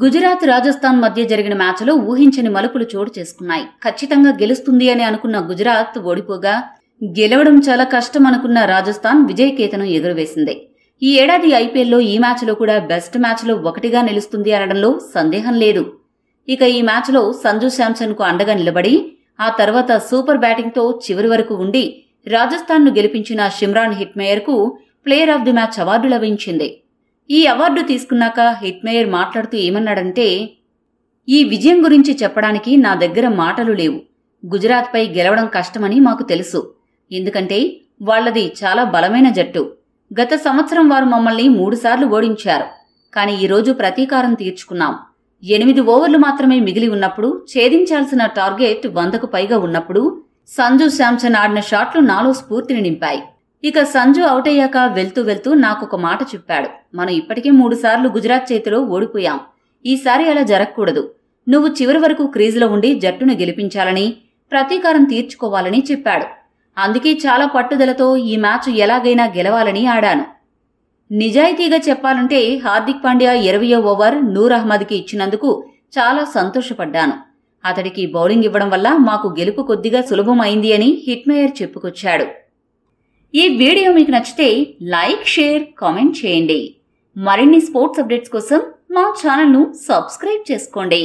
గుజరాత్ రాజస్థాన్ మధ్య జరిగిన మ్యాచ్లో ఊహించని మలుపులు చోటు చేసుకున్నాయి ఖచ్చితంగా గెలుస్తుంది అని అనుకున్న గుజరాత్ ఓడిపోగా గెలవడం చాలా కష్టం అనుకున్న రాజస్థాన్ విజయకేతను ఎగురవేసింది ఈ ఏడాది ఐపీఎల్లో ఈ మ్యాచ్లో కూడా బెస్ట్ మ్యాచ్లో ఒకటిగా నిలుస్తుంది అనడంలో సందేహం లేదు ఇక ఈ మ్యాచ్లో సంజు కు అండగా నిలబడి ఆ తర్వాత సూపర్ బ్యాటింగ్తో చివరి వరకు ఉండి రాజస్థాన్ను గెలిపించిన షిమ్రాన్ హిట్మేయర్కు player of the match award లభించింది ఈ అవార్డు తీసుకున్నాక హిట్మేయర్ మాట్లాడుతూ ఏమన్నాడంటే ఈ విజయం గురించి చెప్పడానికి నా దగ్గర మాటలు లేవు గుజరాత్పై గెలవడం కష్టమని మాకు తెలుసు ఎందుకంటే వాళ్లది చాలా బలమైన జట్టు గత సంవత్సరం వారు మమ్మల్ని మూడుసార్లు ఓడించారు కానీ ఈరోజు ప్రతీకారం తీర్చుకున్నాం ఎనిమిది ఓవర్లు మాత్రమే మిగిలి ఉన్నప్పుడు ఛేదించాల్సిన టార్గెట్ వందకు పైగా ఉన్నప్పుడు సంజు శాంసన్ ఆడిన షాట్లు నాలో స్ఫూర్తిని నింపాయి ఇక సంజు అవుట్ అయ్యాక వెళ్తూ వెళ్తూ నాకొక మాట చెప్పాడు మనం ఇప్పటికే మూడుసార్లు గుజరాత్ చేతిలో ఓడిపోయాం ఈసారి అలా జరగకూడదు నువ్వు చివరి వరకు క్రీజులో ఉండి జట్టును గెలిపించాలని ప్రతీకారం తీర్చుకోవాలని చెప్పాడు అందుకే చాలా పట్టుదలతో ఈ మ్యాచ్ ఎలాగైనా గెలవాలని ఆడాను నిజాయితీగా చెప్పాలంటే హార్దిక్ పాండ్యా ఇరవయో ఓవర్ నూర్ అహ్మద్కి ఇచ్చినందుకు చాలా సంతోషపడ్డాను అతడికి బౌలింగ్ ఇవ్వడం వల్ల మాకు గెలుపు కొద్దిగా సులభం అయింది అని హిట్మేయర్ చెప్పుకొచ్చాడు ఈ వీడియో మీకు నచ్చితే లైక్ షేర్ కామెంట్ చేయండి మరిన్ని స్పోర్ట్స్ అప్డేట్స్ కోసం మా ఛానల్ను సబ్స్క్రైబ్ చేసుకోండి